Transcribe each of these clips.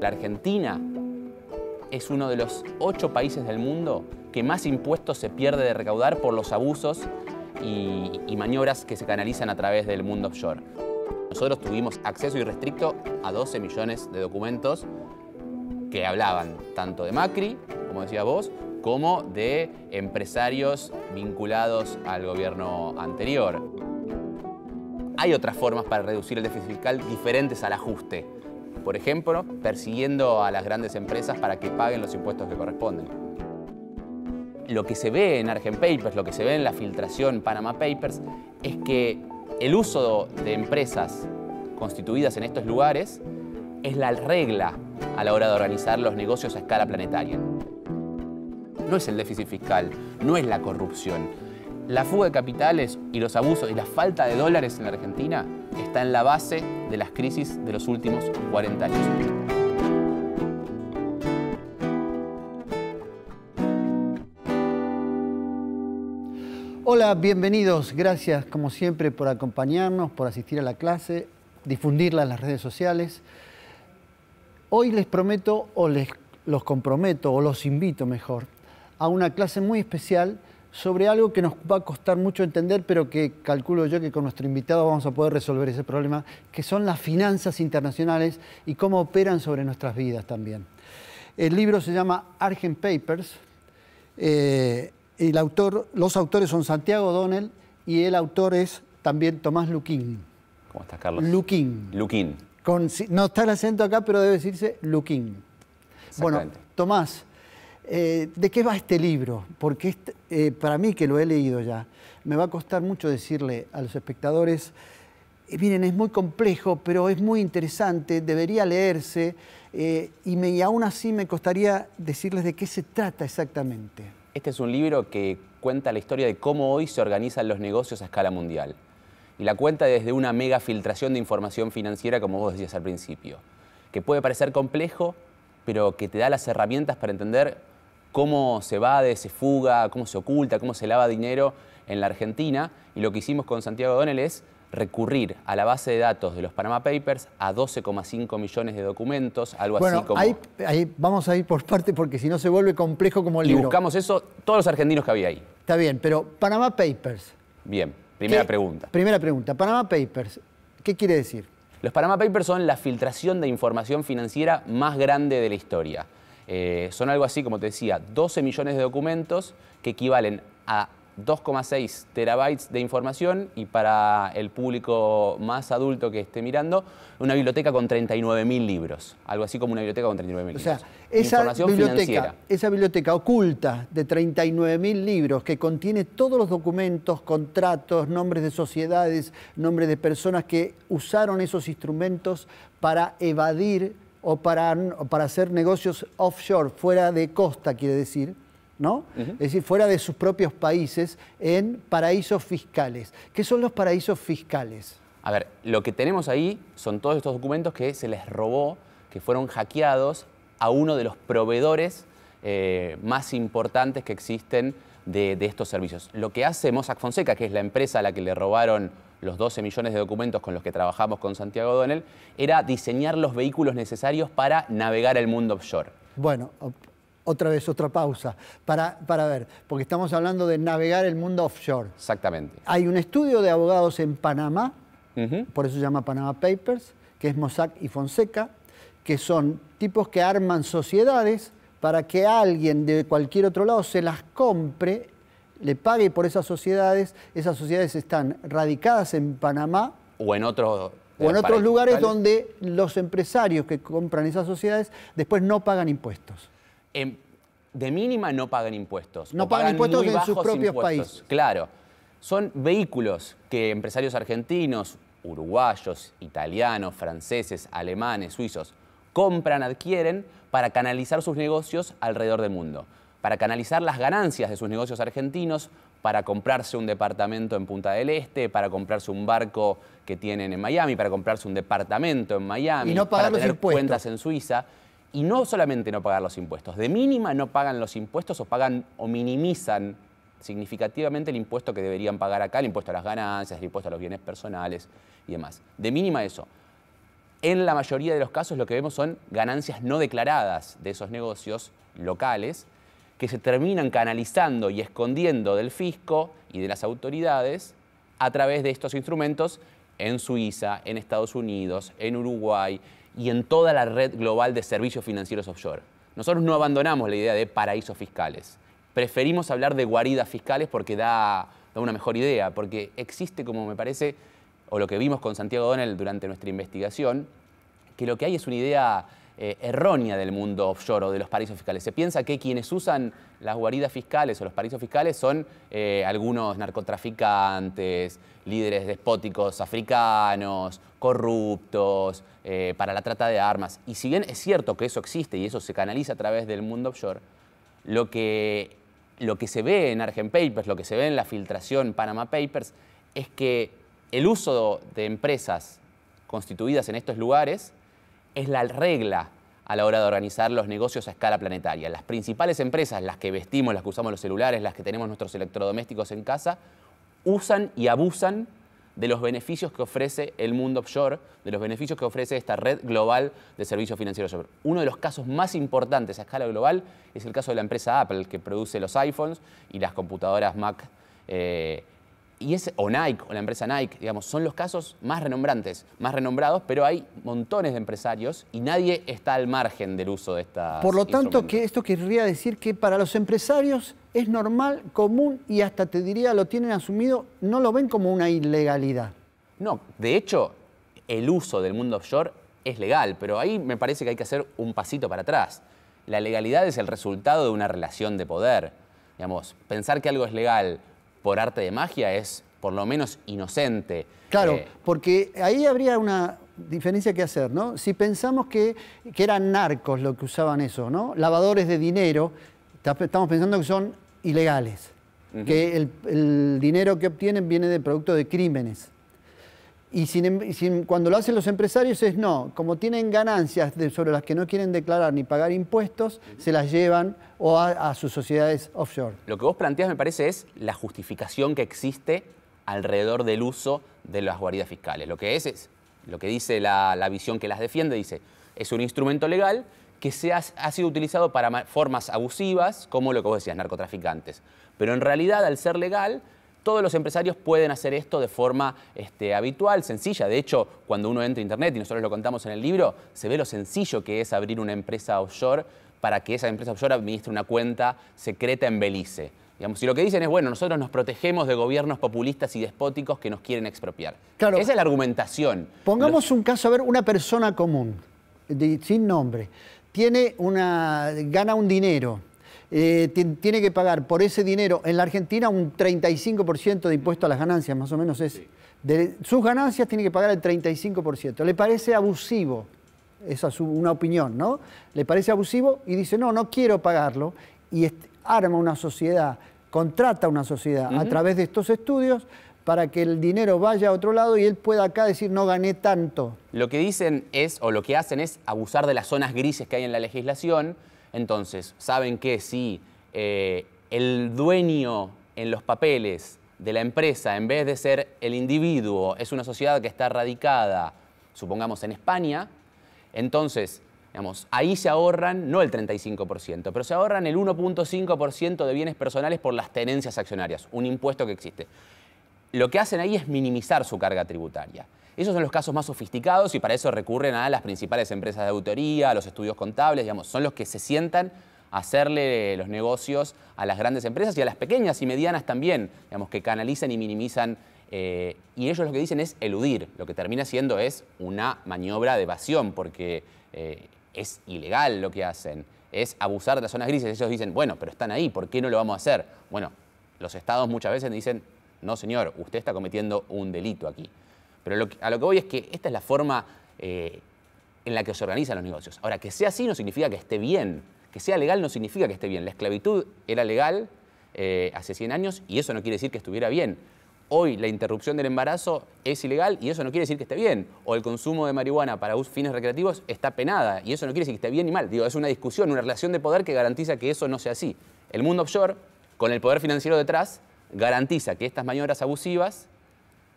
La Argentina es uno de los ocho países del mundo que más impuestos se pierde de recaudar por los abusos y, maniobras que se canalizan a través del mundo offshore. Nosotros tuvimos acceso irrestricto a 12 millones de documentos que hablaban tanto de Macri, como decía vos, como de empresarios vinculados al gobierno anterior. Hay otras formas para reducir el déficit fiscal diferentes al ajuste. Por ejemplo, persiguiendo a las grandes empresas para que paguen los impuestos que corresponden. Lo que se ve en Argent Papers, lo que se ve en la filtración Panama Papers, es que el uso de empresas constituidas en estos lugares es la regla a la hora de organizar los negocios a escala planetaria. No es el déficit fiscal, no es la corrupción. La fuga de capitales y los abusos y la falta de dólares en la Argentina está en la base de las crisis de los últimos 40 años. Hola, bienvenidos. Gracias como siempre por acompañarnos, por asistir a la clase, difundirla en las redes sociales. Hoy les prometo o les los comprometo o los invito mejor a una clase muy especial sobre algo que nos va a costar mucho entender, pero que calculo yo que con nuestro invitado vamos a poder resolver ese problema, que son las finanzas internacionales y cómo operan sobre nuestras vidas también. El libro se llama Argent Papers. Eh, el autor, los autores son Santiago Donnell y el autor es también Tomás Luquín. ¿Cómo estás, Carlos? Luquín. Luquín. no está el acento acá, pero debe decirse Luquín. Bueno, Tomás, eh, ¿De qué va este libro? Porque eh, para mí, que lo he leído ya, me va a costar mucho decirle a los espectadores, eh, miren, es muy complejo, pero es muy interesante, debería leerse, y, y aún así me costaría decirles de qué se trata exactamente. Este es un libro que cuenta la historia de cómo hoy se organizan los negocios a escala mundial. Y la cuenta desde una mega filtración de información financiera, como vos decías al principio, que puede parecer complejo, pero que te da las herramientas para entender cómo se evade, se fuga, cómo se oculta, cómo se lava dinero en la Argentina. Y lo que hicimos con Santiago Donel es recurrir a la base de datos de los Panama Papers a 12,5 millones de documentos, algo así como... Ahí, vamos a ir por parte porque si no se vuelve complejo como el Y buscamos eso, todos los argentinos que había ahí. Está bien, pero Panama Papers. Bien, primera pregunta. Primera pregunta, Panama Papers, ¿qué quiere decir? Los Panama Papers son la filtración de información financiera más grande de la historia. Eh, son algo así, como te decía, 12 millones de documentos que equivalen a 2,6 terabytes de información y para el público más adulto que esté mirando, una biblioteca con mil libros, algo así como una biblioteca con 39.000 libros. O sea, esa biblioteca, esa biblioteca oculta de mil libros que contiene todos los documentos, contratos, nombres de sociedades, nombres de personas que usaron esos instrumentos para evadir o para, para hacer negocios offshore, fuera de costa, quiere decir, ¿no? Es decir, fuera de sus propios países, en paraísos fiscales. ¿Qué son los paraísos fiscales? A ver, lo que tenemos ahí son todos estos documentos que se les robó, que fueron hackeados a uno de los proveedores eh, más importantes que existen de, estos servicios. Lo que hace Mossack Fonseca, que es la empresa a la que le robaron los 12 millones de documentos con los que trabajamos con Santiago Donel, era diseñar los vehículos necesarios para navegar el mundo offshore. Bueno, otra vez otra pausa para, ver, porque estamos hablando de navegar el mundo offshore. Exactamente. Hay un estudio de abogados en Panamá, por eso se llama Panama Papers, que es Mossack y Fonseca, que son tipos que arman sociedades para que alguien de cualquier otro lado se las compre, le pague por esas sociedades, esas sociedades están radicadas en Panamá. O en otros lugares donde los empresarios que compran esas sociedades después no pagan impuestos. de mínima no pagan impuestos. No pagan, impuestos en sus propios países. Claro. Son vehículos que empresarios argentinos, uruguayos, italianos, franceses, alemanes, suizos compran, adquieren para canalizar sus negocios alrededor del mundo, para canalizar las ganancias de sus negocios argentinos, para comprarse un departamento en Punta del Este, para comprarse un barco que tienen en Miami, para comprarse un departamento en Miami, para tener cuentas en Suiza. Y no solamente no pagar los impuestos, de mínima no pagan los impuestos o pagan o minimizan significativamente el impuesto que deberían pagar acá, el impuesto a las ganancias, el impuesto a los bienes personales y demás. De mínima eso. En la mayoría de los casos lo que vemos son ganancias no declaradas de esos negocios locales que se terminan canalizando y escondiendo del fisco y de las autoridades a través de estos instrumentos en Suiza, en Estados Unidos, en Uruguay y en toda la red global de servicios financieros offshore. Nosotros no abandonamos la idea de paraísos fiscales. Preferimos hablar de guaridas fiscales porque da, una mejor idea, porque existe, como me parece, o lo que vimos con Santiago Donel durante nuestra investigación, que lo que hay es una idea eh, errónea del mundo offshore o de los paraísos fiscales. Se piensa que quienes usan las guaridas fiscales o los paraísos fiscales son eh, algunos narcotraficantes, líderes despóticos africanos, corruptos, eh, para la trata de armas. Y si bien es cierto que eso existe y eso se canaliza a través del mundo offshore, lo que, lo que se ve en Argent Papers, lo que se ve en la filtración Panama Papers, es que el uso de empresas constituidas en estos lugares es la regla a la hora de organizar los negocios a escala planetaria. Las principales empresas, las que vestimos, las que usamos los celulares, las que tenemos nuestros electrodomésticos en casa, usan y abusan de los beneficios que ofrece el mundo offshore, de los beneficios que ofrece esta red global de servicios financieros offshore. Uno de los casos más importantes a escala global es el caso de la empresa Apple, que produce los iPhones y las computadoras Mac eh, y o Nike, o la empresa Nike, digamos, son los casos más renombrantes, más renombrados, pero hay montones de empresarios y nadie está al margen del uso de esta. Por lo tanto, que esto querría decir que para los empresarios es normal, común y hasta te diría lo tienen asumido, no lo ven como una ilegalidad. No, de hecho, el uso del mundo offshore es legal, pero ahí me parece que hay que hacer un pasito para atrás. La legalidad es el resultado de una relación de poder. Digamos, pensar que algo es legal por arte de magia es por lo menos inocente. Claro, eh, porque ahí habría una diferencia que hacer, ¿no? Si pensamos que, eran narcos los que usaban eso, ¿no? Lavadores de dinero, estamos pensando que son ilegales, que el, el dinero que obtienen viene de producto de crímenes. Y em, cuando lo hacen los empresarios es no, como tienen ganancias sobre las que no quieren declarar ni pagar impuestos, se las llevan a, sus sociedades offshore. Lo que vos planteas me parece es la justificación que existe alrededor del uso de las guaridas fiscales. Lo que es, es lo que dice la, visión que las defiende, dice, es un instrumento legal que ha, sido utilizado para formas abusivas, como lo que vos decías, narcotraficantes. Pero en realidad, al ser legal, todos los empresarios pueden hacer esto de forma este, habitual, sencilla. De hecho, cuando uno entra a Internet, y nosotros lo contamos en el libro, se ve lo sencillo que es abrir una empresa offshore para que esa empresa offshore administre una cuenta secreta en Belice. Digamos, si lo que dicen es, bueno, nosotros nos protegemos de gobiernos populistas y despóticos que nos quieren expropiar. Claro. Esa es la argumentación. Pongamos un caso, a ver, una persona común, sin nombre, tiene una, gana un dinero eh, tiene que pagar por ese dinero en la Argentina un 35% de impuesto a las ganancias, más o menos es. sus ganancias tiene que pagar el 35%. ¿Le parece abusivo? Esa es una opinión, ¿no? Le parece abusivo y dice, no, no quiero pagarlo. Y arma una sociedad, contrata una sociedad a través de estos estudios para que el dinero vaya a otro lado y él pueda acá decir no gané tanto. Lo que dicen es, o lo que hacen es abusar de las zonas grises que hay en la legislación entonces, saben que si eh, el dueño en los papeles de la empresa, en vez de ser el individuo, es una sociedad que está radicada, supongamos, en España, entonces, digamos, ahí se ahorran, no el 35%, pero se ahorran el 1.5% de bienes personales por las tenencias accionarias, un impuesto que existe lo que hacen ahí es minimizar su carga tributaria. Esos son los casos más sofisticados y para eso recurren a las principales empresas de autoría, a los estudios contables, digamos, son los que se sientan a hacerle los negocios a las grandes empresas y a las pequeñas y medianas también, digamos, que canalizan y minimizan. Eh, y ellos lo que dicen es eludir, lo que termina siendo es una maniobra de evasión, porque eh, es ilegal lo que hacen, es abusar de las zonas grises. Ellos dicen, bueno, pero están ahí, ¿por qué no lo vamos a hacer? Bueno, los estados muchas veces dicen, no, señor, usted está cometiendo un delito aquí. Pero a lo que voy es que esta es la forma eh, en la que se organizan los negocios. Ahora, que sea así no significa que esté bien. Que sea legal no significa que esté bien. La esclavitud era legal eh, hace 100 años y eso no quiere decir que estuviera bien. Hoy la interrupción del embarazo es ilegal y eso no quiere decir que esté bien. O el consumo de marihuana para fines recreativos está penada y eso no quiere decir que esté bien ni mal. Digo, es una discusión, una relación de poder que garantiza que eso no sea así. El mundo offshore, con el poder financiero detrás, garantiza que estas maniobras abusivas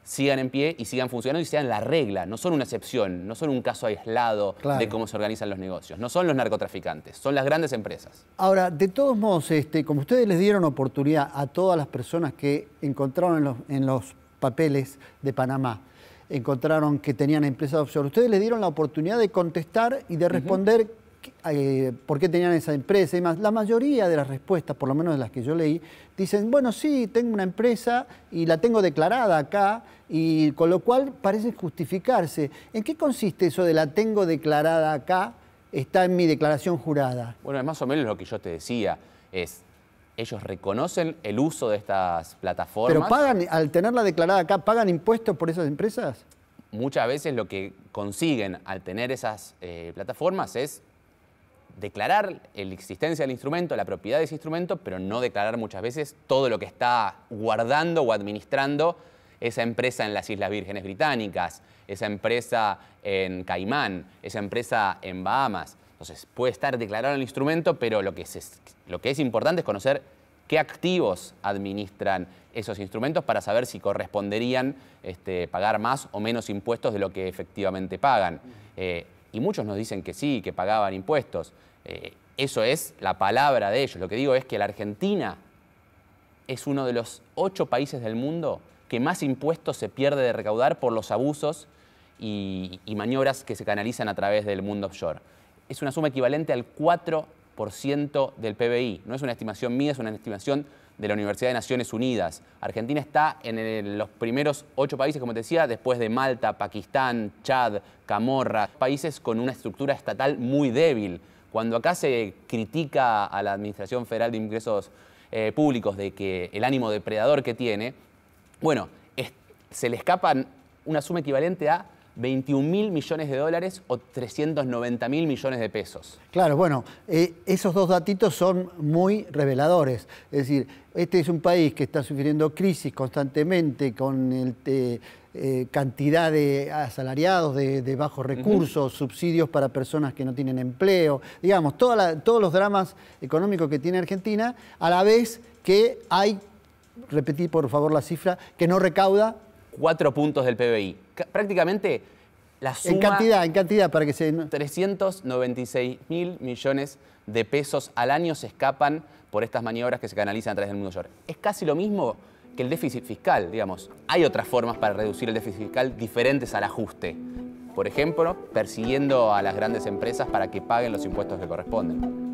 sigan en pie y sigan funcionando y sean la regla, no son una excepción, no son un caso aislado de cómo se organizan los negocios, no son los narcotraficantes, son las grandes empresas. Ahora, de todos modos, este, como ustedes les dieron oportunidad a todas las personas que encontraron en los, en los papeles de Panamá, encontraron que tenían empresas offshore, ustedes les dieron la oportunidad de contestar y de responder eh, por qué tenían esa empresa y más La mayoría de las respuestas, por lo menos de las que yo leí, dicen, bueno, sí, tengo una empresa y la tengo declarada acá, y con lo cual parece justificarse. ¿En qué consiste eso de la tengo declarada acá? Está en mi declaración jurada. Bueno, es más o menos lo que yo te decía es, ellos reconocen el uso de estas plataformas. Pero pagan, al tenerla declarada acá, ¿pagan impuestos por esas empresas? Muchas veces lo que consiguen al tener esas eh, plataformas es declarar la existencia del instrumento, la propiedad de ese instrumento, pero no declarar muchas veces todo lo que está guardando o administrando esa empresa en las Islas Vírgenes Británicas, esa empresa en Caimán, esa empresa en Bahamas. Entonces, puede estar declarado el instrumento, pero lo que es, importante es conocer qué activos administran esos instrumentos para saber si corresponderían este, pagar más o menos impuestos de lo que efectivamente pagan y muchos nos dicen que sí, que pagaban impuestos. Eh, eso es la palabra de ellos. Lo que digo es que la Argentina es uno de los ocho países del mundo que más impuestos se pierde de recaudar por los abusos y, y maniobras que se canalizan a través del mundo offshore. Es una suma equivalente al 4% del PBI. No es una estimación mía, es una estimación de la Universidad de Naciones Unidas. Argentina está en los primeros ocho países, como te decía, después de Malta, Pakistán, Chad, Camorra, países con una estructura estatal muy débil. Cuando acá se critica a la Administración Federal de Ingresos eh, Públicos de que el ánimo depredador que tiene, bueno, se le escapan una suma equivalente a 21 mil millones de dólares o 390 mil millones de pesos. Claro, bueno, eh, esos dos datitos son muy reveladores. Es decir, este es un país que está sufriendo crisis constantemente con el, eh, eh, cantidad de asalariados, de, bajos recursos, subsidios para personas que no tienen empleo, digamos, todos los dramas económicos que tiene Argentina, a la vez que hay, repetí por favor la cifra, que no recauda Cuatro puntos del PBI. Prácticamente la suma... En cantidad, en cantidad, para que se... 396 mil millones de pesos al año se escapan por estas maniobras que se canalizan a través del mundo York Es casi lo mismo que el déficit fiscal, digamos. Hay otras formas para reducir el déficit fiscal diferentes al ajuste. Por ejemplo, persiguiendo a las grandes empresas para que paguen los impuestos que corresponden.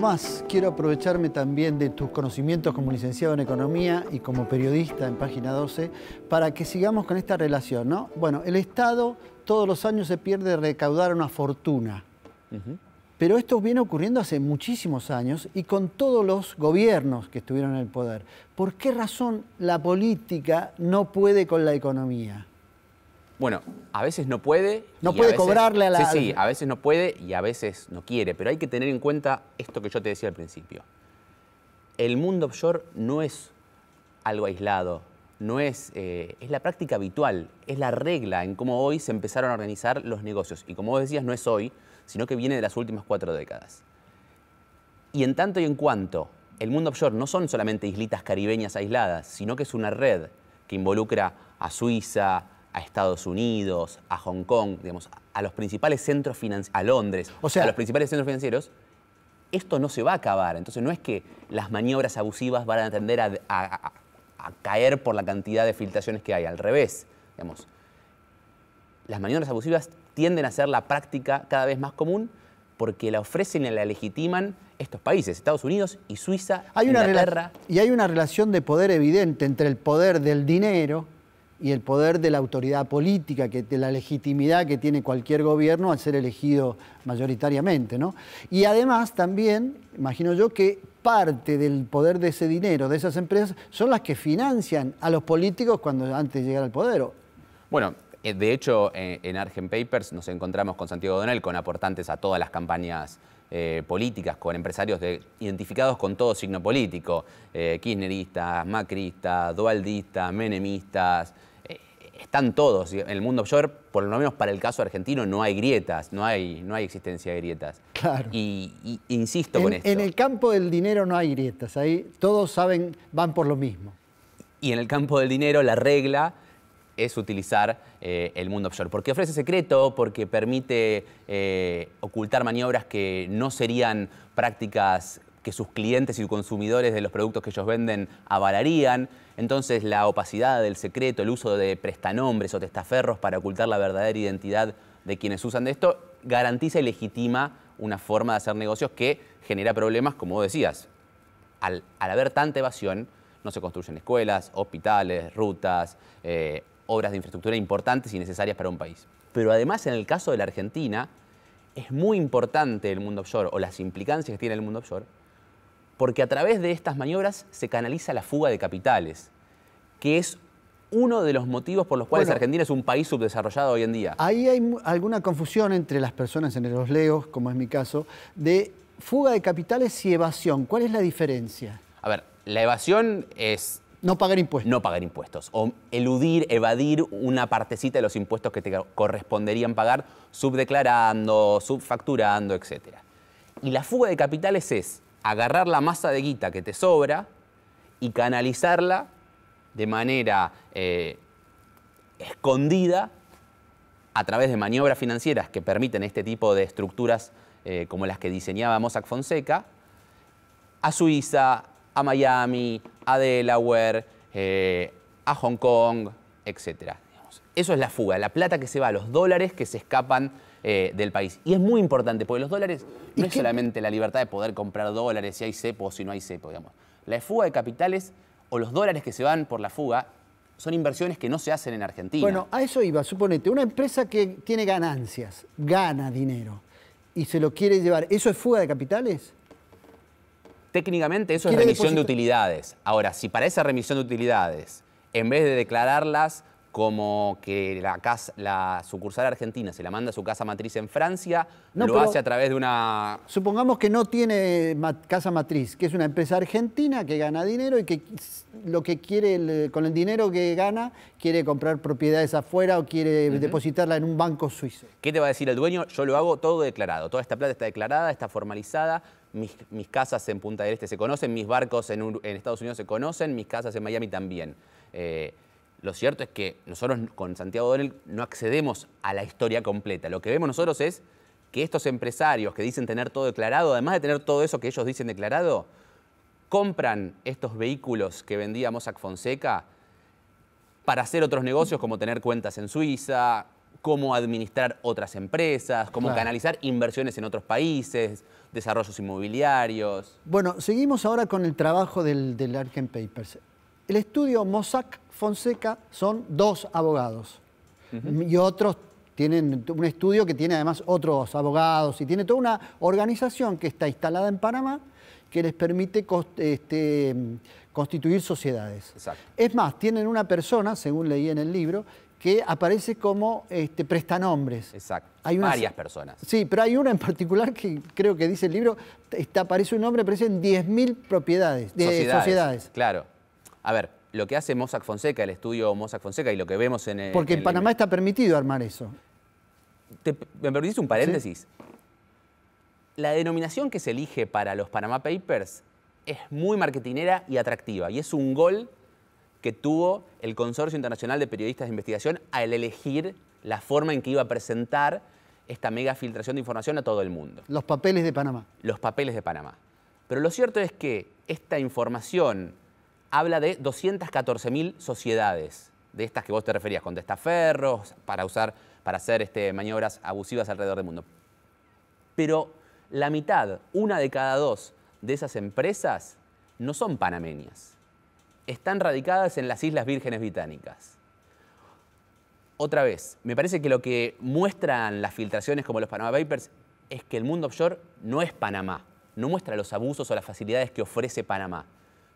más, quiero aprovecharme también de tus conocimientos como licenciado en Economía y como periodista en Página 12 para que sigamos con esta relación, ¿no? Bueno, el Estado todos los años se pierde recaudar una fortuna. Pero esto viene ocurriendo hace muchísimos años y con todos los gobiernos que estuvieron en el poder. ¿Por qué razón la política no puede con la economía? Bueno, a veces no puede. No puede cobrarle a la. Sí, sí, a veces no puede y a veces no quiere, pero hay que tener en cuenta esto que yo te decía al principio. El mundo offshore no es algo aislado, no es, eh, es la práctica habitual, es la regla en cómo hoy se empezaron a organizar los negocios. Y como vos decías, no es hoy, sino que viene de las últimas cuatro décadas. Y en tanto y en cuanto el mundo offshore no son solamente islitas caribeñas aisladas, sino que es una red que involucra a Suiza, a Estados Unidos, a Hong Kong, digamos, a los principales centros financieros, a Londres, o sea, a los principales centros financieros, esto no se va a acabar. Entonces no es que las maniobras abusivas van a tender a, caer por la cantidad de filtraciones que hay, al revés. Digamos, las maniobras abusivas tienden a ser la práctica cada vez más común porque la ofrecen y la legitiman estos países, Estados Unidos y Suiza, hay una Y hay una relación de poder evidente entre el poder del dinero, y el poder de la autoridad política, que, de la legitimidad que tiene cualquier gobierno al ser elegido mayoritariamente. ¿no? Y además también, imagino yo, que parte del poder de ese dinero, de esas empresas, son las que financian a los políticos cuando antes de llegar al poder. Bueno, eh, de hecho, eh, en Argent Papers nos encontramos con Santiago Donel, con aportantes a todas las campañas eh, políticas, con empresarios identificados con todo signo político, kirchneristas, macristas, dualdistas, menemistas, están todos. En el mundo offshore, por lo menos para el caso argentino, no hay grietas, no hay, no hay existencia de grietas. Claro. Y, insisto en, con esto. En el campo del dinero no hay grietas, ahí todos saben, van por lo mismo. Y en el campo del dinero la regla es utilizar eh, el mundo offshore, porque ofrece secreto, porque permite eh, ocultar maniobras que no serían prácticas que sus clientes y consumidores de los productos que ellos venden avalarían. Entonces la opacidad, del secreto, el uso de prestanombres o testaferros para ocultar la verdadera identidad de quienes usan de esto garantiza y legitima una forma de hacer negocios que genera problemas, como decías. Al, haber tanta evasión, no se construyen escuelas, hospitales, rutas, eh, obras de infraestructura importantes y necesarias para un país. Pero además en el caso de la Argentina, es muy importante el mundo offshore o las implicancias que tiene el mundo offshore, porque a través de estas maniobras se canaliza la fuga de capitales, que es uno de los motivos por los cuales Argentina es un país subdesarrollado hoy en día. Ahí hay alguna confusión entre las personas, en los leos, como es mi caso, de fuga de capitales y evasión. ¿Cuál es la diferencia? A ver, la evasión es... No pagar impuestos. No pagar impuestos. O eludir, evadir una partecita de los impuestos que te corresponderían pagar, subdeclarando, subfacturando, etc. Y la fuga de capitales es agarrar la masa de guita que te sobra y canalizarla de manera eh, escondida a través de maniobras financieras que permiten este tipo de estructuras eh, como las que diseñaba Mossack Fonseca, a Suiza, a Miami, a Delaware, eh, a Hong Kong, etc. Eso es la fuga, la plata que se va, los dólares que se escapan eh, del país. Y es muy importante, porque los dólares no es solamente la libertad de poder comprar dólares, si hay cepo o si no hay cepo, digamos. La fuga de capitales o los dólares que se van por la fuga son inversiones que no se hacen en Argentina. Bueno, a eso iba, suponete, una empresa que tiene ganancias, gana dinero y se lo quiere llevar, ¿eso es fuga de capitales? Técnicamente eso es remisión de utilidades. Ahora, si para esa remisión de utilidades, en vez de declararlas como que la, sucursal argentina se la manda a su casa matriz en Francia, lo hace a través de una... Supongamos que no tiene casa matriz, que es una empresa argentina que gana dinero y que lo que quiere, con el dinero que gana, quiere comprar propiedades afuera o quiere depositarla en un banco suizo. ¿Qué te va a decir el dueño? Yo lo hago todo declarado, toda esta plata está declarada, está formalizada, mis, casas en Punta del Este se conocen, mis barcos en, Estados Unidos se conocen, mis casas en Miami también. Eh, lo cierto es que nosotros con Santiago Donel no accedemos a la historia completa. Lo que vemos nosotros es que estos empresarios que dicen tener todo declarado, además de tener todo eso que ellos dicen declarado, compran estos vehículos que vendía Mossack Fonseca para hacer otros negocios como tener cuentas en Suiza, cómo administrar otras empresas, cómo canalizar inversiones en otros países, desarrollos inmobiliarios. Bueno, seguimos ahora con el trabajo del, Argent Papers. El estudio Mossack Fonseca son dos abogados y otros tienen un estudio que tiene además otros abogados y tiene toda una organización que está instalada en Panamá que les permite este, constituir sociedades. Es más, tienen una persona, según leí en el libro, que aparece como este, prestanombres. Exacto. Hay Varias personas. Sí, pero hay una en particular que creo que dice el libro, está, aparece un nombre, aparecen 10.000 propiedades, de sociedades. Claro. A ver, lo que hace Mossack Fonseca, el estudio Mossack Fonseca y lo que vemos en el... Eh, Porque en, Panamá está permitido armar eso. ¿Me permitís un paréntesis? La denominación que se elige para los Panama Papers es muy marketinera y atractiva y es un gol que tuvo el Consorcio Internacional de Periodistas de Investigación al elegir la forma en que iba a presentar esta mega filtración de información a todo el mundo. Los papeles de Panamá. Los papeles de Panamá. Pero lo cierto es que esta información habla de 214.000 sociedades, de estas que vos te referías, con testaferros, para usar, para hacer este, maniobras abusivas alrededor del mundo. Pero la mitad, una de cada dos de esas empresas no son panameñas. Están radicadas en las Islas Vírgenes Británicas. Otra vez, me parece que lo que muestran las filtraciones como los Panama Papers es que el mundo offshore no es Panamá, no muestra los abusos o las facilidades que ofrece Panamá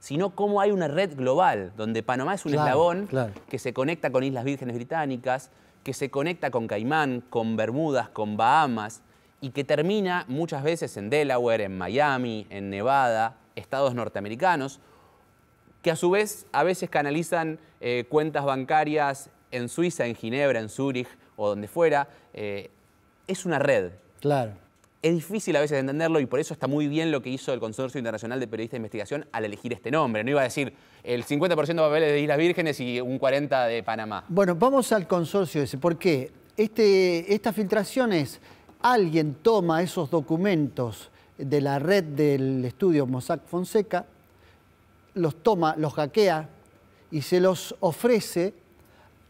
sino cómo hay una red global, donde Panamá es un eslabón que se conecta con Islas Vírgenes Británicas, que se conecta con Caimán, con Bermudas, con Bahamas, y que termina muchas veces en Delaware, en Miami, en Nevada, estados norteamericanos, que a su vez a veces canalizan eh, cuentas bancarias en Suiza, en Ginebra, en Zúrich o donde fuera. Eh, es una red. Claro es difícil a veces entenderlo y por eso está muy bien lo que hizo el Consorcio Internacional de Periodistas de Investigación al elegir este nombre. No iba a decir el 50% de papeles de Islas Vírgenes y un 40% de Panamá. Bueno, vamos al consorcio ese. ¿Por qué? Este, estas filtraciones, alguien toma esos documentos de la red del estudio Mossack Fonseca, los toma, los hackea y se los ofrece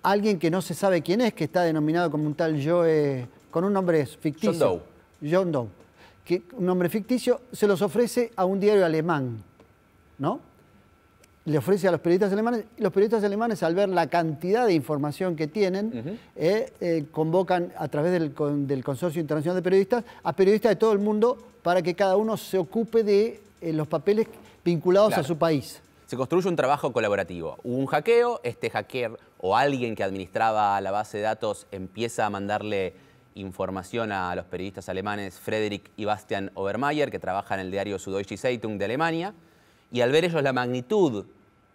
a alguien que no se sabe quién es, que está denominado como un tal Joe, con un nombre ficticio. John Doe, que un nombre ficticio, se los ofrece a un diario alemán, ¿no? Le ofrece a los periodistas alemanes, y los periodistas alemanes al ver la cantidad de información que tienen, eh, eh, convocan a través del, Consorcio Internacional de Periodistas a periodistas de todo el mundo para que cada uno se ocupe de eh, los papeles vinculados a su país se construye un trabajo colaborativo. Hubo un hackeo, este hacker o alguien que administraba la base de datos empieza a mandarle información a los periodistas alemanes Frederick y Bastian Obermeier, que trabajan en el diario Süddeutsche Zeitung de Alemania, y al ver ellos la magnitud,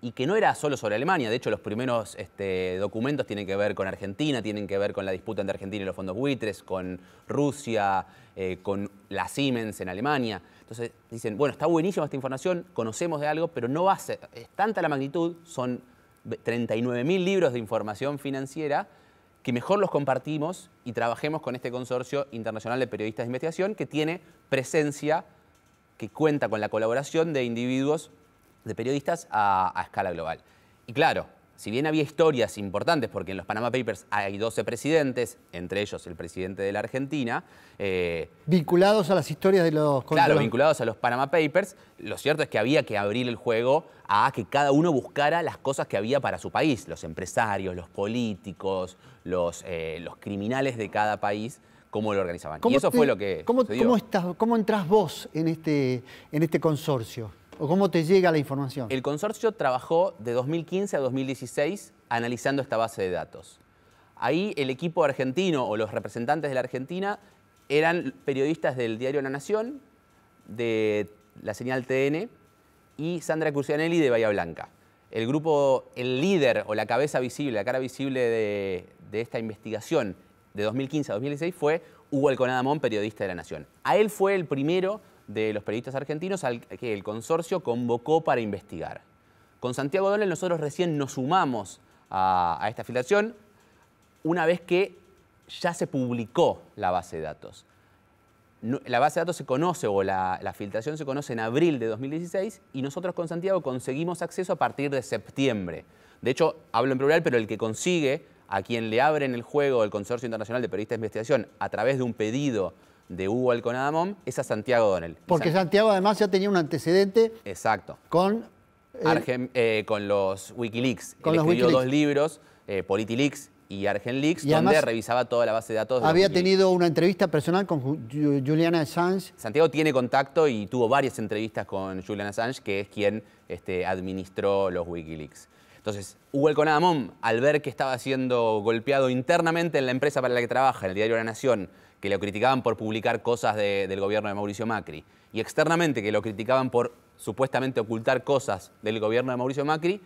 y que no era solo sobre Alemania, de hecho los primeros este, documentos tienen que ver con Argentina, tienen que ver con la disputa entre Argentina y los fondos buitres, con Rusia, eh, con la Siemens en Alemania. Entonces dicen, bueno, está buenísima esta información, conocemos de algo, pero no va a ser, es tanta la magnitud, son 39.000 libros de información financiera y mejor los compartimos y trabajemos con este consorcio internacional de periodistas de investigación que tiene presencia, que cuenta con la colaboración de individuos, de periodistas a, a escala global. Y claro, si bien había historias importantes, porque en los Panama Papers hay 12 presidentes, entre ellos el presidente de la Argentina. Eh, vinculados a las historias de los... Claro, vinculados a los Panama Papers, lo cierto es que había que abrir el juego a que cada uno buscara las cosas que había para su país, los empresarios, los políticos, los, eh, criminales de cada país cómo lo organizaban. ¿Cómo y eso fue lo que. entras vos en este, este consorcio? ¿O cómo te llega la información? El consorcio trabajó de 2015 a 2016 analizando esta base de datos. Ahí el equipo argentino o los representantes de la Argentina eran periodistas del diario La Nación, de la señal TN y Sandra Curcianelli de Bahía Blanca. El grupo, el líder o la cabeza visible, la cara visible de, de esta investigación de 2015 a 2016 fue Hugo Alconadamón, periodista de La Nación. A él fue el primero de los periodistas argentinos al que el consorcio convocó para investigar. Con Santiago Dolan nosotros recién nos sumamos a, esta filtración una vez que ya se publicó la base de datos. la base de datos se conoce o la, la, filtración se conoce en abril de 2016 y nosotros con Santiago conseguimos acceso a partir de septiembre. De hecho, hablo en plural, pero el que consigue, a quien le abren el juego el Consorcio Internacional de Periodistas de Investigación a través de un pedido de Hugo Alconadamón es a Santiago Donel. Porque Santiago además ya tenía un antecedente. Exacto. Con. Eh, eh, con los Wikileaks. Con los escribió dos libros, eh, Politileaks y ArgenLeaks, donde revisaba toda la base de datos. había tenido una entrevista personal con Juliana Assange. Santiago tiene contacto y tuvo varias entrevistas con Juliana Assange, que es quien este, administró los Wikileaks. Entonces, Hugo Conadamón, al ver que estaba siendo golpeado internamente en la empresa para la que trabaja, en el diario La Nación, que lo criticaban por publicar cosas del gobierno de Mauricio Macri, y externamente que lo criticaban por supuestamente ocultar cosas del gobierno de Mauricio Macri,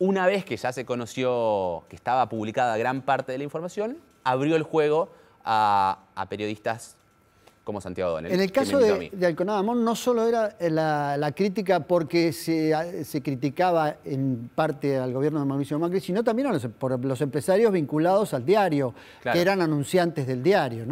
una vez que ya se conoció que estaba publicada gran parte de la información, abrió el juego a, a periodistas como Santiago Donel. En el caso de, Alconada Amón no solo era la, crítica porque se, criticaba en parte al gobierno de Mauricio Macri, sino también los, por los empresarios vinculados al diario, que eran anunciantes del diario,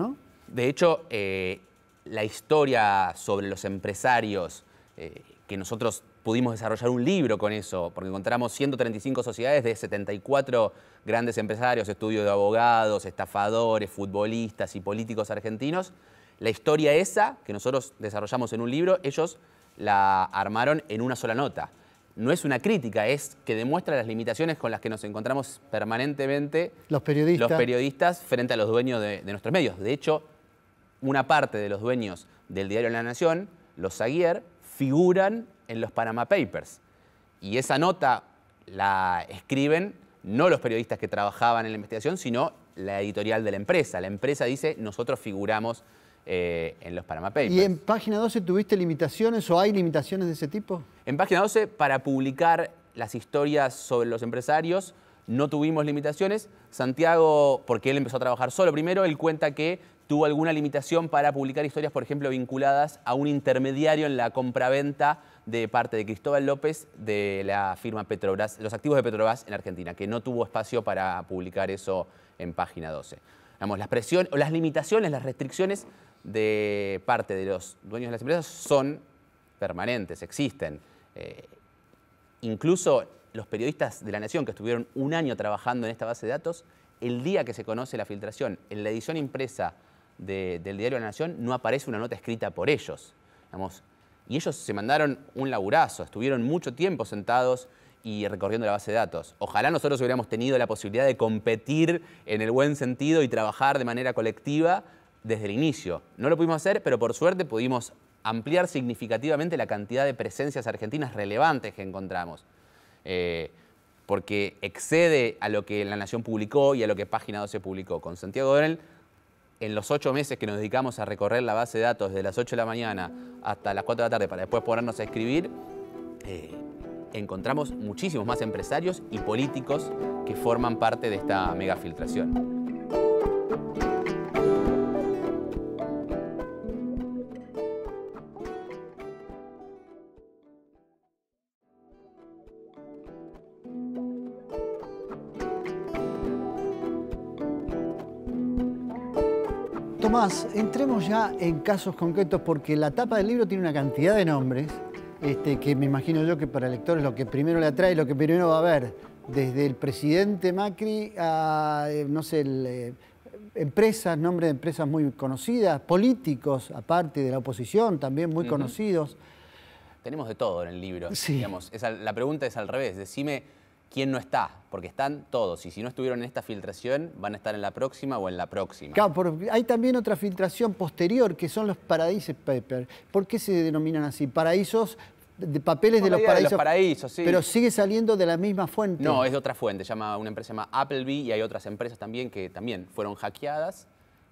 De hecho, eh, la historia sobre los empresarios, eh, que nosotros pudimos desarrollar un libro con eso, porque encontramos 135 sociedades de 74 grandes empresarios, estudios de abogados, estafadores, futbolistas y políticos argentinos, la historia esa, que nosotros desarrollamos en un libro, ellos la armaron en una sola nota. No es una crítica, es que demuestra las limitaciones con las que nos encontramos permanentemente los periodistas, los periodistas frente a los dueños de, de nuestros medios. De hecho, una parte de los dueños del diario La Nación, los Aguirre, figuran en los Panama Papers. Y esa nota la escriben no los periodistas que trabajaban en la investigación, sino la editorial de la empresa. La empresa dice, nosotros figuramos eh, en los Panama Papers. ¿Y en página 12 tuviste limitaciones o hay limitaciones de ese tipo? En página 12, para publicar las historias sobre los empresarios, no tuvimos limitaciones. Santiago, porque él empezó a trabajar solo primero, él cuenta que tuvo alguna limitación para publicar historias, por ejemplo, vinculadas a un intermediario en la compraventa de parte de Cristóbal López de la firma Petrobras, los activos de Petrobras en Argentina, que no tuvo espacio para publicar eso en página 12. las limitaciones, las restricciones de parte de los dueños de las empresas son permanentes, existen. Eh, incluso los periodistas de la Nación que estuvieron un año trabajando en esta base de datos, el día que se conoce la filtración, en la edición impresa del diario La Nación no aparece una nota escrita por ellos. y ellos se mandaron un laburazo, estuvieron mucho tiempo sentados y recorriendo la base de datos. Ojalá nosotros hubiéramos tenido la posibilidad de competir en el buen sentido y trabajar de manera colectiva desde el inicio. No lo pudimos hacer, pero por suerte pudimos ampliar significativamente la cantidad de presencias argentinas relevantes que encontramos. Eh, porque excede a lo que La Nación publicó y a lo que Página 12 publicó. Con Santiago Donel, en los ocho meses que nos dedicamos a recorrer la base de datos desde las 8 de la mañana hasta las 4 de la tarde para después ponernos a escribir, eh, encontramos muchísimos más empresarios y políticos que forman parte de esta mega filtración. más, entremos ya en casos concretos porque la tapa del libro tiene una cantidad de nombres este, que me imagino yo que para el lector es lo que primero le atrae, lo que primero va a ver, desde el presidente Macri a, eh, no sé, eh, empresas, nombres de empresas muy conocidas, políticos, aparte de la oposición, también muy conocidos. Tenemos de todo en el libro, digamos. la pregunta es al revés, decime quién no está, porque están todos. Y si no estuvieron en esta filtración, van a estar en la próxima o en la próxima. Claro, porque hay también otra filtración posterior, que son los Paradise Papers. ¿Por qué se denominan así? Paraísos de papeles de los paraísos. paraísos sí. Pero sigue saliendo de la misma fuente. No, es de otra fuente. Llama, una empresa llama Applebee y hay otras empresas también que también fueron hackeadas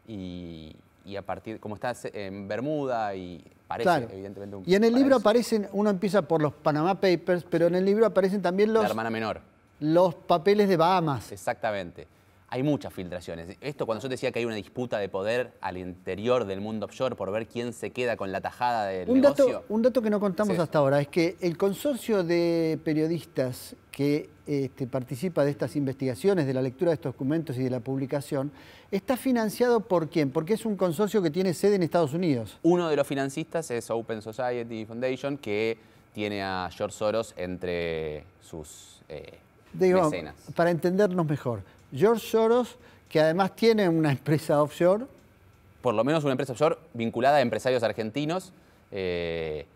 y, a partir, como estás en Bermuda y parece evidentemente un Y en el libro aparecen, uno empieza por los Panama Papers, pero en el libro aparecen también los... La hermana menor los papeles de Bahamas. Exactamente. Hay muchas filtraciones. Esto cuando yo decía que hay una disputa de poder al interior del mundo offshore por ver quién se queda con la tajada del un un dato que no contamos hasta ahora es que el consorcio de periodistas que este, participa de estas investigaciones, de la lectura de estos documentos y de la publicación, está financiado por quién? Porque es un consorcio que tiene sede en Estados Unidos. Uno de los financistas es Open Society Foundation, que tiene a George Soros entre sus eh, para entendernos mejor. George Soros, que además tiene una empresa offshore. Por lo menos una empresa offshore vinculada a empresarios argentinos eh,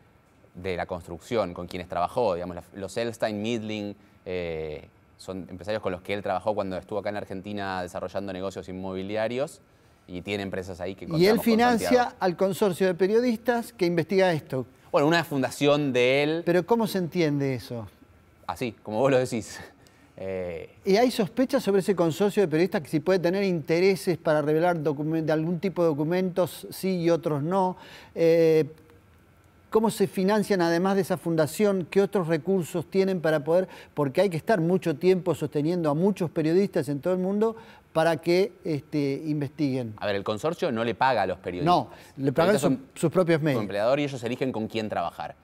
de la construcción, con quienes trabajó, digamos, los Elstein, Midling, eh, son empresarios con los que él trabajó cuando estuvo acá en Argentina desarrollando negocios inmobiliarios y tiene empresas ahí que Y él financia al consorcio de periodistas que investiga esto. Bueno, una fundación de él. Pero ¿cómo se entiende eso? Así, como vos lo decís. Eh, ¿Y hay sospechas sobre ese consorcio de periodistas que si puede tener intereses para revelar de algún tipo de documentos, sí y otros no? Eh, ¿Cómo se financian además de esa fundación? ¿Qué otros recursos tienen para poder? Porque hay que estar mucho tiempo sosteniendo a muchos periodistas en todo el mundo para que este, investiguen. A ver, el consorcio no le paga a los periodistas. No, le pagan sus propios medios. empleador y ellos eligen con quién trabajar.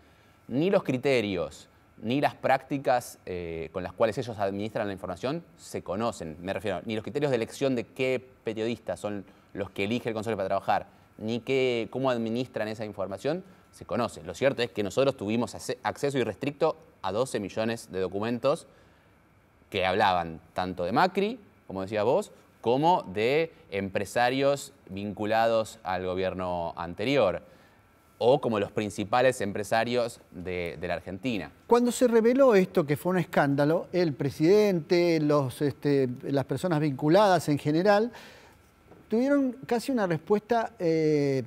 Ni los criterios ni las prácticas eh, con las cuales ellos administran la información se conocen. Me refiero, ni los criterios de elección de qué periodistas son los que elige el consorcio para trabajar, ni cómo administran esa información, se conocen. Lo cierto es que nosotros tuvimos acceso irrestricto a 12 millones de documentos que hablaban tanto de Macri, como decía vos, como de empresarios vinculados al gobierno anterior o como los principales empresarios de, la Argentina. Cuando se reveló esto, que fue un escándalo, el presidente, este, las personas vinculadas en general, tuvieron casi una respuesta eh,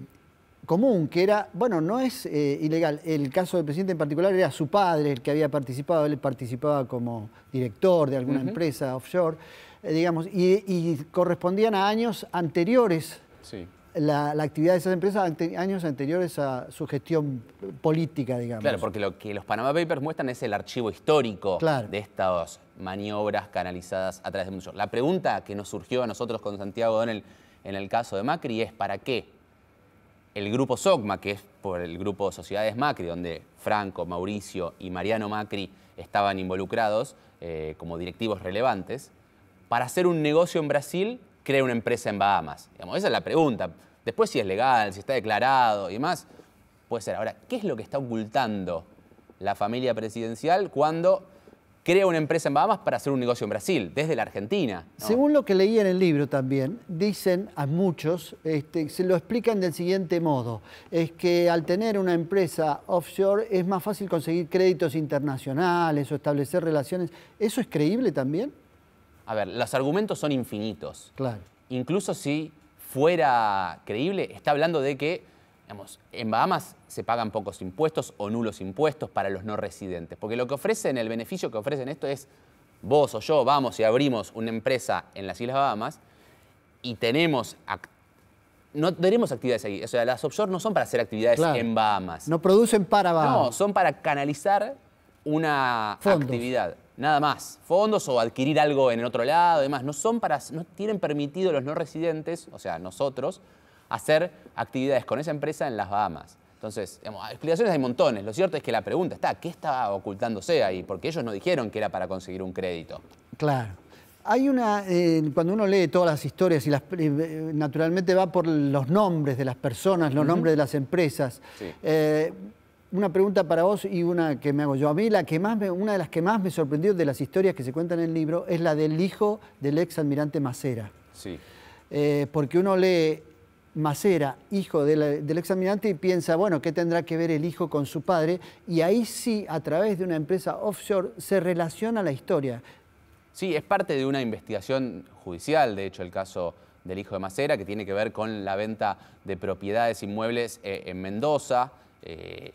común, que era, bueno, no es eh, ilegal. El caso del presidente en particular era su padre el que había participado, él participaba como director de alguna empresa offshore, eh, digamos, y, y correspondían a años anteriores Sí la, actividad de esas empresas años anteriores a su gestión política, digamos. Claro, porque lo que los Panama Papers muestran es el archivo histórico de estas maniobras canalizadas a través de muchos. La pregunta que nos surgió a nosotros con Santiago Donel en el caso de Macri es ¿para qué el grupo SOCMA, que es por el grupo Sociedades Macri, donde Franco, Mauricio y Mariano Macri estaban involucrados eh, como directivos relevantes, para hacer un negocio en Brasil crea una empresa en Bahamas? esa es la pregunta. Después si es legal, si está declarado y demás, puede ser. Ahora, ¿qué es lo que está ocultando la familia presidencial cuando crea una empresa en Bahamas para hacer un negocio en Brasil, desde la Argentina? Según lo que leí en el libro también, dicen a muchos, este, se lo explican del siguiente modo, es que al tener una empresa offshore es más fácil conseguir créditos internacionales o establecer relaciones. ¿Eso es creíble también? A ver, los argumentos son infinitos. Claro. Incluso si fuera creíble, está hablando de que, digamos, en Bahamas se pagan pocos impuestos o nulos impuestos para los no residentes. Porque lo que ofrecen, el beneficio que ofrecen esto es, vos o yo vamos y abrimos una empresa en las Islas Bahamas y tenemos no tenemos actividades ahí. O sea, las offshore no son para hacer actividades en Bahamas. No producen para Bahamas. No, son para canalizar una actividad. Nada más. Fondos o adquirir algo en el otro lado, además No son para, no tienen permitido los no residentes, o sea, nosotros, hacer actividades con esa empresa en las Bahamas. Entonces, ah, explicaciones hay montones. Lo cierto es que la pregunta está, ¿qué estaba ocultándose ahí? Porque ellos no dijeron que era para conseguir un crédito. Claro. Hay una, eh, cuando uno lee todas las historias y las, eh, naturalmente va por los nombres de las personas, los nombres de las empresas. Eh, una pregunta para vos y una que me hago yo. A mí la que más me, una de las que más me sorprendió de las historias que se cuentan en el libro es la del hijo del ex Macera. Sí. Eh, porque uno lee Macera, hijo del ex y piensa, bueno, ¿qué tendrá que ver el hijo con su padre? Y ahí sí, a través de una empresa offshore, se relaciona la historia. Sí, es parte de una investigación judicial, de hecho, el caso del hijo de Macera, que tiene que ver con la venta de propiedades inmuebles eh, en Mendoza. Eh,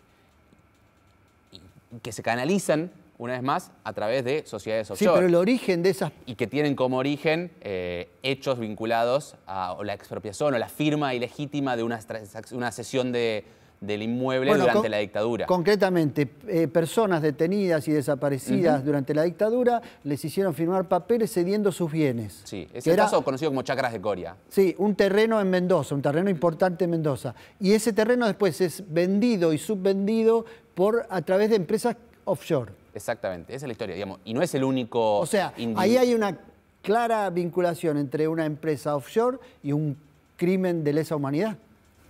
que se canalizan, una vez más, a través de sociedades offshore. Sí, pero el origen de esas... Y que tienen como origen eh, hechos vinculados a la expropiación o la firma ilegítima de una sesión de, del inmueble durante la dictadura. Concretamente, eh, personas detenidas y desaparecidas durante la dictadura les hicieron firmar papeles cediendo sus bienes. Sí, ese caso conocido como Chacras de Coria. Sí, un terreno en Mendoza, un terreno importante en Mendoza. Y ese terreno después es vendido y subvendido por, a través de empresas offshore. Exactamente, esa es la historia, digamos. Y no es el único... O sea, ahí hay una clara vinculación entre una empresa offshore y un crimen de lesa humanidad.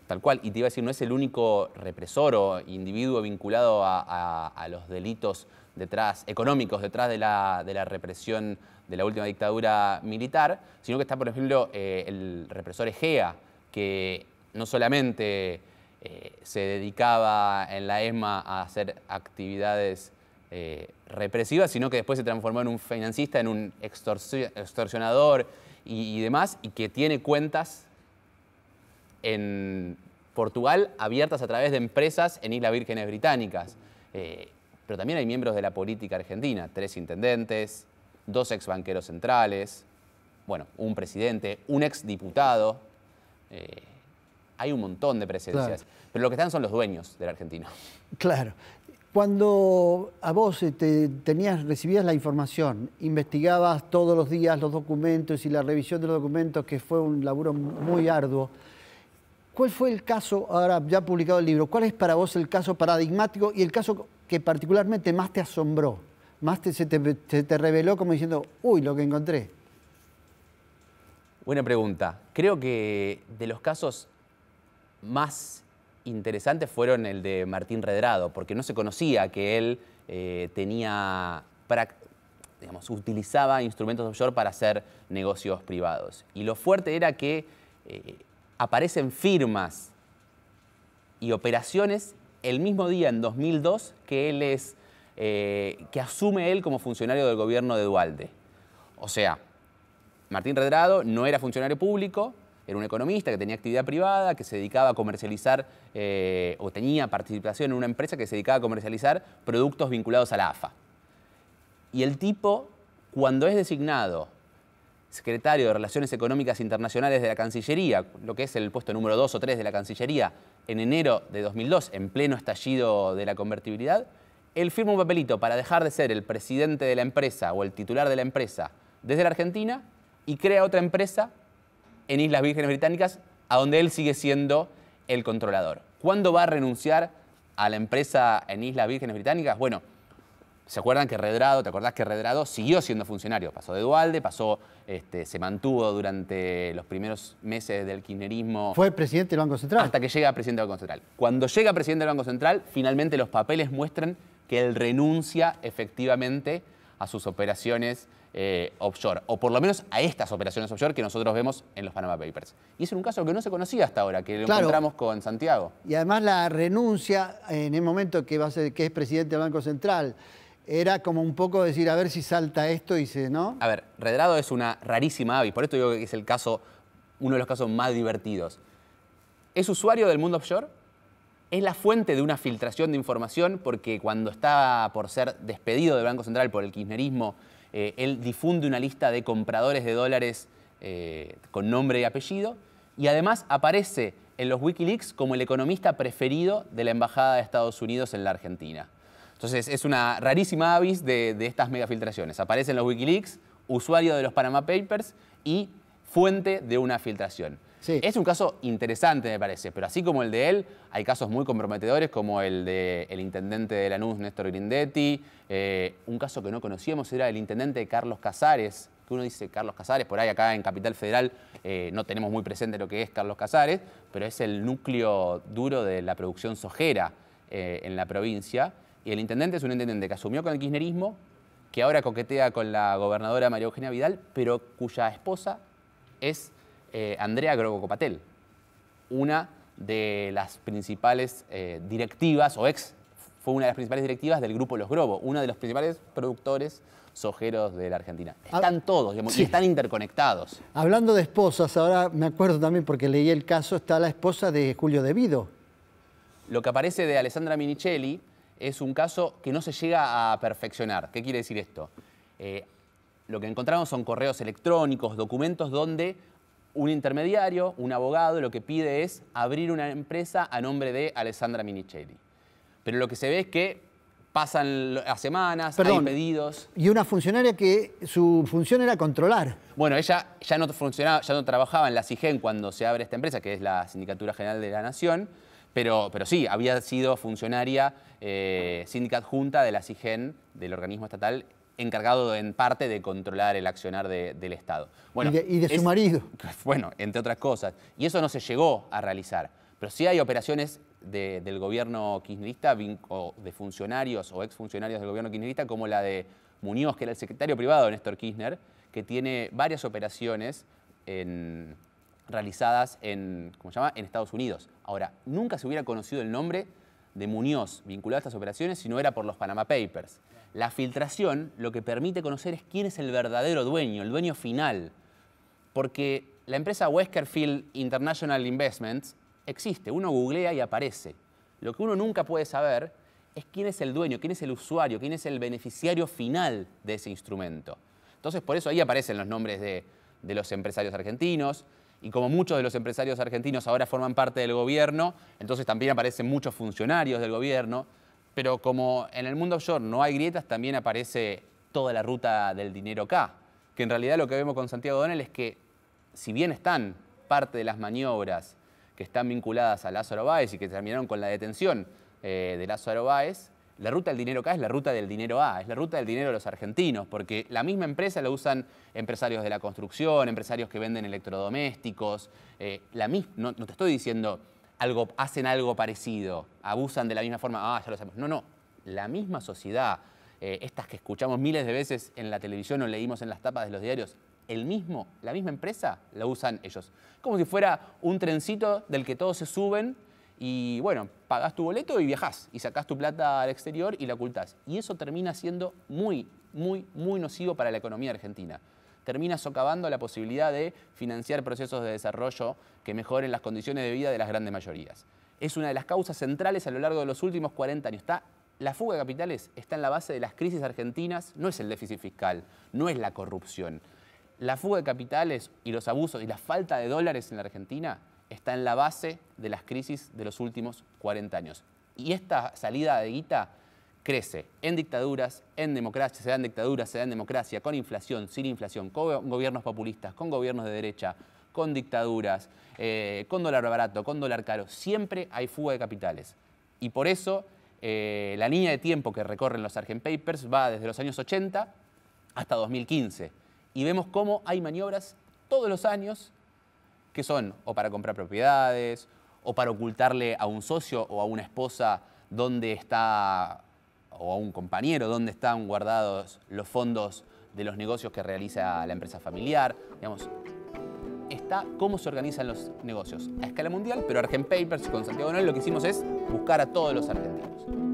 Tal cual, y te iba a decir, no es el único represor o individuo vinculado a, los delitos detrás, económicos detrás de la, represión de la última dictadura militar, sino que está, por ejemplo, eh, el represor Egea, que no solamente eh, se dedicaba en la ESMA a hacer actividades eh, represivas, sino que después se transformó en un financista, en un extorsionador y demás, y que tiene cuentas en Portugal abiertas a través de empresas en Islas Vírgenes Británicas. Eh, pero también hay miembros de la política argentina, tres intendentes, dos ex banqueros centrales, bueno, un presidente, un ex diputado. Eh, hay un montón de presencias. Pero lo que están son los dueños del argentino. Claro. Cuando a vos eh, te tenías, recibías la información, investigabas todos los días los documentos y la revisión de los documentos, que fue un laburo muy arduo, ¿Cuál fue el caso, ahora ya publicado el libro, cuál es para vos el caso paradigmático y el caso que particularmente más te asombró, más te, se, te, reveló como diciendo, uy, lo que encontré? Buena pregunta. Creo que de los casos más interesantes fueron el de Martín Redrado, porque no se conocía que él eh, tenía, digamos, utilizaba instrumentos offshore para hacer negocios privados. Y lo fuerte era que eh, aparecen firmas y operaciones el mismo día, en 2002, que él es, eh, que asume él como funcionario del gobierno de Dualde. O sea, Martín Redrado no era funcionario público, era un economista que tenía actividad privada, que se dedicaba a comercializar, eh, o tenía participación en una empresa que se dedicaba a comercializar productos vinculados a la AFA. Y el tipo, cuando es designado secretario de Relaciones Económicas Internacionales de la Cancillería, lo que es el puesto número 2 o 3 de la Cancillería, en enero de 2002, en pleno estallido de la convertibilidad, él firma un papelito para dejar de ser el presidente de la empresa o el titular de la empresa desde la Argentina y crea otra empresa en Islas Vírgenes Británicas, a donde él sigue siendo el controlador. ¿Cuándo va a renunciar a la empresa en Islas Vírgenes Británicas? Bueno, ¿Se acuerdan que Redrado, te acordás que Redrado siguió siendo funcionario? Pasó de Dualde, pasó, este, se mantuvo durante los primeros meses del kirchnerismo. Fue presidente del Banco Central. Hasta que llega presidente del Banco Central. Cuando llega presidente del Banco Central, finalmente los papeles muestran que él renuncia efectivamente a sus operaciones eh, offshore, o por lo menos a estas operaciones offshore que nosotros vemos en los Panama Papers. Y es un caso que no se conocía hasta ahora, que lo encontramos con Santiago. Y además la renuncia en el momento que, va a ser, que es presidente del Banco Central era como un poco decir, a ver si salta esto y se, ¿no? A ver, Redrado es una rarísima avis, por esto digo que es el caso, uno de los casos más divertidos. Es usuario del mundo offshore, es la fuente de una filtración de información porque cuando está por ser despedido del Banco Central por el kirchnerismo, eh, él difunde una lista de compradores de dólares eh, con nombre y apellido y además aparece en los Wikileaks como el economista preferido de la Embajada de Estados Unidos en la Argentina. Entonces, es una rarísima avis de, estas megafiltraciones. Aparece en los Wikileaks, usuario de los Panama Papers y fuente de una filtración. Es un caso interesante, me parece, pero así como el de él, hay casos muy comprometedores como el del intendente de Lanús, Néstor Grindetti, eh, un caso que no conocíamos era el intendente Carlos Casares, que uno dice Carlos Casares, por ahí acá en Capital Federal eh, no tenemos muy presente lo que es Carlos Casares, pero es el núcleo duro de la producción sojera eh, en la provincia y el intendente es un intendente que asumió con el kirchnerismo, que ahora coquetea con la gobernadora María Eugenia Vidal, pero cuya esposa es eh, Andrea Grobo Copatel, una de las principales eh, directivas, o ex, fue una de las principales directivas del grupo Los Grobo, uno de los principales productores sojeros de la Argentina. Ah, están todos, están interconectados. Hablando de esposas, ahora me acuerdo también porque leí el caso, está la esposa de Julio Devido. Lo que aparece de Alessandra Minichelli es un caso que no se llega a perfeccionar. ¿Qué quiere decir esto? Eh, lo que encontramos son correos electrónicos, documentos donde un intermediario, un abogado, lo que pide es abrir una empresa a nombre de Alessandra Minichelli. Pero lo que se ve es que pasan las semanas, Perdón, hay pedidos. Y una funcionaria que su función era controlar. Bueno, ella ya no funcionaba, ya no trabajaba en la CIGEN cuando se abre esta empresa, que es la Sindicatura General de la Nación, pero, pero sí, había sido funcionaria eh, adjunta junta de la CIGEN, del organismo estatal, encargado en parte de controlar el accionar del Estado. y de, su marido. Bueno, entre otras cosas. Y eso no se llegó a realizar. Pero sí hay operaciones del gobierno kirchnerista o de funcionarios o exfuncionarios del gobierno kirchnerista, como la de Muñoz, que era el secretario privado de Néstor Kirchner, que tiene varias operaciones en realizadas en, ¿cómo se llama? en Estados Unidos. Ahora, nunca se hubiera conocido el nombre de Muñoz vinculado a estas operaciones si no era por los Panama Papers. La filtración lo que permite conocer es quién es el verdadero dueño, el dueño final. Porque la empresa Weskerfield International Investments existe, uno googlea y aparece. Lo que uno nunca puede saber es quién es el dueño, quién es el usuario, quién es el beneficiario final de ese instrumento. Entonces, por eso ahí aparecen los nombres de los empresarios argentinos, y como muchos de los empresarios argentinos ahora forman parte del gobierno, entonces también aparecen muchos funcionarios del gobierno, pero como en el mundo offshore no hay grietas, también aparece toda la ruta del dinero acá, que en realidad lo que vemos con Santiago Donel es que si bien están parte de las maniobras que están vinculadas a Lázaro Báez y que terminaron con la detención eh, de Lázaro Báez, la ruta del dinero K es la ruta del dinero A, es la ruta del dinero de los argentinos, porque la misma empresa la usan empresarios de la construcción, empresarios que venden electrodomésticos. Eh, la misma, no, te estoy diciendo algo, hacen algo parecido, abusan de la misma forma, ah, ya lo sabemos. No, no, la misma sociedad, eh, estas que escuchamos miles de veces en la televisión o leímos en las tapas de los diarios, el mismo, la misma empresa la usan ellos. Como si fuera un trencito del que todos se suben y bueno, pagás tu boleto y viajás y sacás tu plata al exterior y la ocultás. Y eso termina siendo muy, muy, muy nocivo para la economía argentina. Termina socavando la posibilidad de financiar procesos de desarrollo que mejoren las condiciones de vida de las grandes mayorías. Es una de las causas centrales a lo largo de los últimos 40 años. Está la fuga de capitales está en la base de las crisis argentinas, no es el déficit fiscal, no es la corrupción. La fuga de capitales y los abusos y la falta de dólares en la Argentina está en la base de las crisis de los últimos 40 años. Y esta salida de guita crece en dictaduras, en democracia, se dan dictaduras se da en democracia, con inflación, sin inflación, con gobiernos populistas, con gobiernos de derecha, con dictaduras, eh, con dólar barato, con dólar caro. Siempre hay fuga de capitales. Y por eso eh, la línea de tiempo que recorren los Argent Papers va desde los años 80 hasta 2015. Y vemos cómo hay maniobras todos los años que son o para comprar propiedades, o para ocultarle a un socio o a una esposa dónde está, o a un compañero, dónde están guardados los fondos de los negocios que realiza la empresa familiar. Digamos, está cómo se organizan los negocios a escala mundial, pero Argent Papers con Santiago Noel lo que hicimos es buscar a todos los argentinos.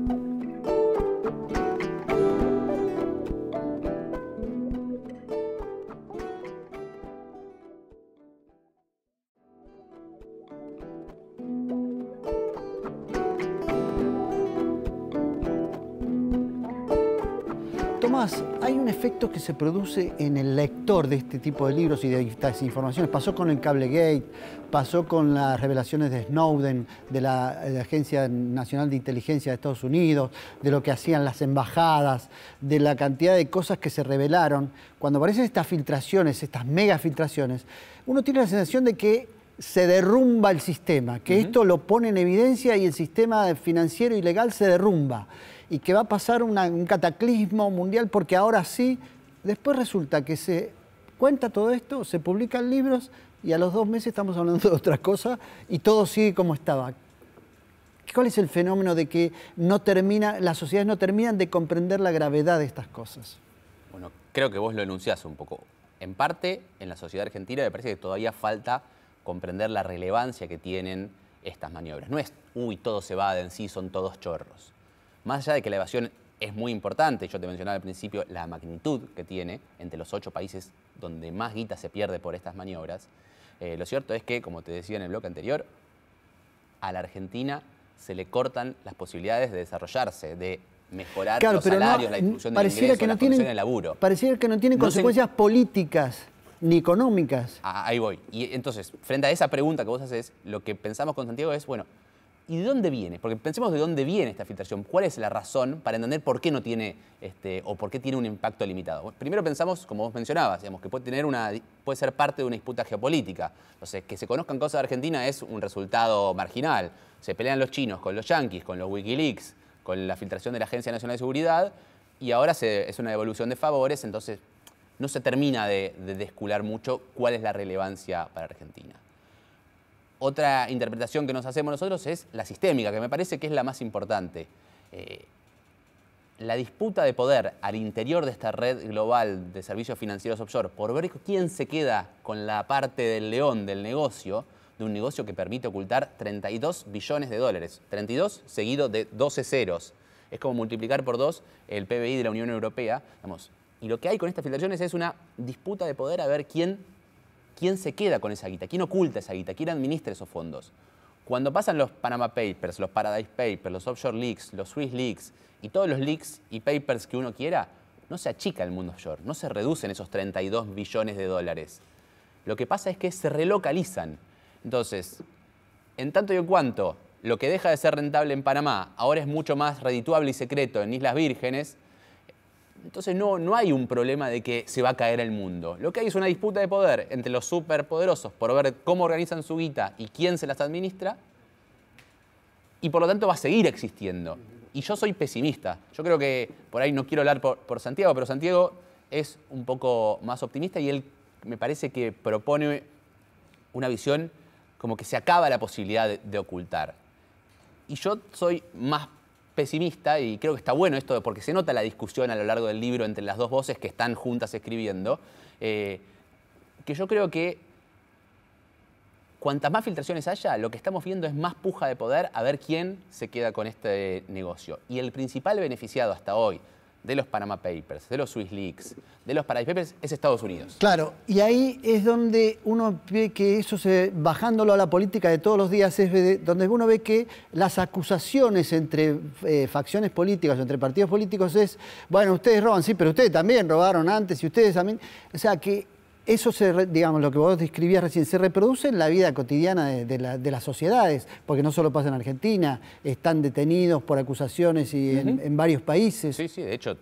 que se produce en el lector de este tipo de libros y de estas informaciones. Pasó con el Cablegate, pasó con las revelaciones de Snowden, de la, Agencia Nacional de Inteligencia de Estados Unidos, de lo que hacían las embajadas, de la cantidad de cosas que se revelaron. Cuando aparecen estas filtraciones, estas mega filtraciones, uno tiene la sensación de que se derrumba el sistema, que esto lo pone en evidencia y el sistema financiero ilegal se derrumba y que va a pasar un cataclismo mundial porque ahora sí, después resulta que se cuenta todo esto, se publican libros y a los dos meses estamos hablando de otra cosa y todo sigue como estaba. ¿Cuál es el fenómeno de que no termina, las sociedades no terminan de comprender la gravedad de estas cosas? Bueno, creo que vos lo enunciás un poco. En parte, en la sociedad argentina me parece que todavía falta comprender la relevancia que tienen estas maniobras. No es, uy, todo se va de en sí, son todos chorros. Más allá de que la evasión es muy importante, yo te mencionaba al principio la magnitud que tiene entre los ocho países donde más guita se pierde por estas maniobras, eh, lo cierto es que, como te decía en el bloque anterior, a la Argentina se le cortan las posibilidades de desarrollarse, de mejorar los salarios, la inclusión de que no la tienen, del laburo. Pareciera que no tiene consecuencias políticas ni económicas. Ah, ahí voy. Y entonces, frente a esa pregunta que vos haces, lo que pensamos con Santiago es, bueno, ¿Y de dónde viene? Porque pensemos de dónde viene esta filtración. ¿Cuál es la razón para entender por qué no tiene este, o por qué tiene un impacto limitado? Primero pensamos, como vos mencionabas, digamos, que puede, tener una, puede ser parte de una disputa geopolítica. Entonces, que se conozcan cosas de Argentina es un resultado marginal. Se pelean los chinos con los yanquis, con los Wikileaks, con la filtración de la Agencia Nacional de Seguridad y ahora es una devolución de favores, entonces no se termina de descular mucho cuál es la relevancia para Argentina otra interpretación que nos hacemos nosotros es la sistémica, que me parece que es la más importante. Eh, la disputa de poder al interior de esta red global de servicios financieros offshore por ver quién se queda con la parte del león del negocio, de un negocio que permite ocultar 32 billones de dólares. 32 seguido de 12 ceros. Es como multiplicar por dos el PBI de la Unión Europea. y lo que hay con estas filtraciones es una disputa de poder a ver quién quién se queda con esa guita, quién oculta esa guita, quién administra esos fondos. Cuando pasan los Panama Papers, los Paradise Papers, los Offshore Leaks, los Swiss Leaks y todos los leaks y papers que uno quiera, no se achica el mundo offshore, no se reducen esos 32 billones de dólares. Lo que pasa es que se relocalizan. Entonces, en tanto y en cuanto lo que deja de ser rentable en Panamá ahora es mucho más redituable y secreto en Islas Vírgenes, entonces no, no hay un problema de que se va a caer el mundo. Lo que hay es una disputa de poder entre los superpoderosos por ver cómo organizan su guita y quién se las administra, y por lo tanto va a seguir existiendo. Y yo soy pesimista. Yo creo que, por ahí no quiero hablar por, Santiago, pero Santiago es un poco más optimista y él me parece que propone una visión como que se acaba la posibilidad de, de ocultar. Y yo soy más pesimista y creo que está bueno esto porque se nota la discusión a lo largo del libro entre las dos voces que están juntas escribiendo, eh, que yo creo que cuantas más filtraciones haya, lo que estamos viendo es más puja de poder a ver quién se queda con este negocio. Y el principal beneficiado hasta hoy de los Panama Papers, de los Swiss Leaks, de los Paradise Papers, es Estados Unidos. Claro, y ahí es donde uno ve que eso, se, bajándolo a la política de todos los días, es donde uno ve que las acusaciones entre eh, facciones políticas, entre partidos políticos, es, bueno, ustedes roban, sí, pero ustedes también robaron antes y ustedes también. O sea, que eso se, digamos, lo que vos describías recién, se reproduce en la vida cotidiana de, las sociedades, porque no solo pasa en Argentina, están detenidos por acusaciones en, varios países. Sí, sí, de hecho,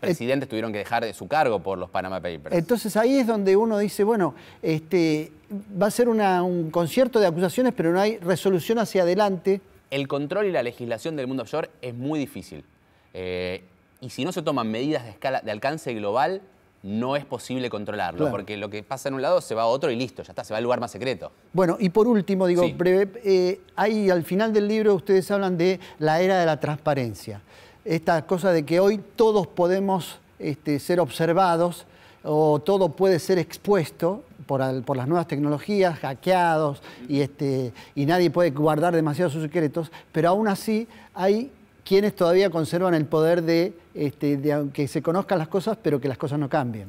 presidentes tuvieron que dejar de su cargo por los Panama Papers. Entonces ahí es donde uno dice, bueno, este, va a ser un concierto de acusaciones, pero no hay resolución hacia adelante. El control y la legislación del mundo offshore es muy difícil. Eh, y si no se toman medidas de, escala, de alcance global, no es posible controlarlo, porque lo que pasa en un lado se va a otro y listo, ya está, se va al lugar más secreto. Bueno, y por último, digo, breve, hay, eh, al final del libro ustedes hablan de la era de la transparencia, esta cosa de que hoy todos podemos este, ser observados o todo puede ser expuesto por, las nuevas tecnologías, hackeados, y, este, y nadie puede guardar demasiados sus secretos, pero aún así hay quienes todavía conservan el poder de, este, de que se conozcan las cosas, pero que las cosas no cambien.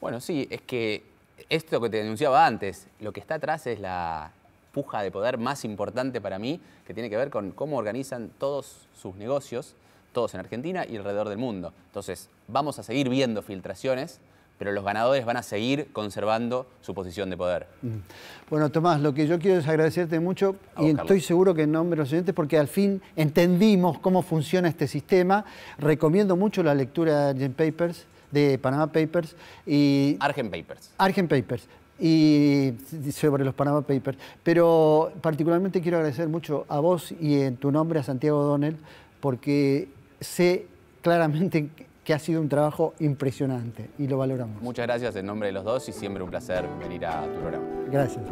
Bueno, sí, es que esto que te denunciaba antes, lo que está atrás es la puja de poder más importante para mí, que tiene que ver con cómo organizan todos sus negocios, todos en Argentina y alrededor del mundo. Entonces, vamos a seguir viendo filtraciones pero los ganadores van a seguir conservando su posición de poder. Mm. Bueno, Tomás, lo que yo quiero es agradecerte mucho y estoy seguro que en nombre de los oyentes, porque al fin entendimos cómo funciona este sistema. Recomiendo mucho la lectura de Papers, de Panama Papers y... Argent Papers. Argent Papers y sobre los Panama Papers. Pero particularmente quiero agradecer mucho a vos y en tu nombre a Santiago Donnell, porque sé claramente que ha sido un trabajo impresionante y lo valoramos. Muchas gracias en nombre de los dos y siempre un placer venir a tu programa. Gracias.